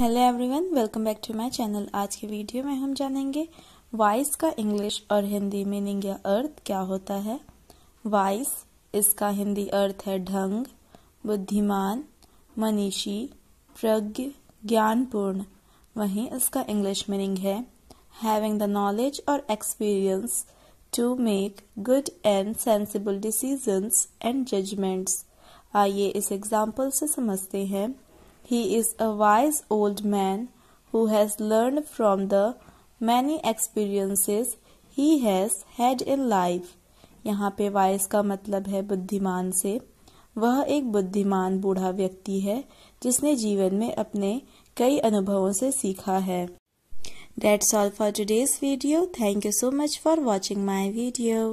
Hello everyone welcome back to my channel आज के video में हम जानेंगे वाइस का इंग्लिश और हिंदी मीनिंग या अर्थ क्या होता है वाइस इसका हिंदी अर्थ है ढंग बुद्धिमान मनीषी प्रज्ञ ज्ञानपूर्ण वहीं इसका इंग्लिश मीनिंग है हैविंग द नॉलेज और experience to make good and sensible decisions and judgements आइए इस एग्जाम्पल से समझते हैं He is a wise old man who has learned from the many experiences he has had in life. यहाँ पे vice का मतलब है बुद्धिमान से वह एक बुद्धिमान बूढ़ा व्यक्ति है जिसने जीवन में अपने कई अनुभवों से सीखा है That's all for today's video. Thank you so much for watching my video.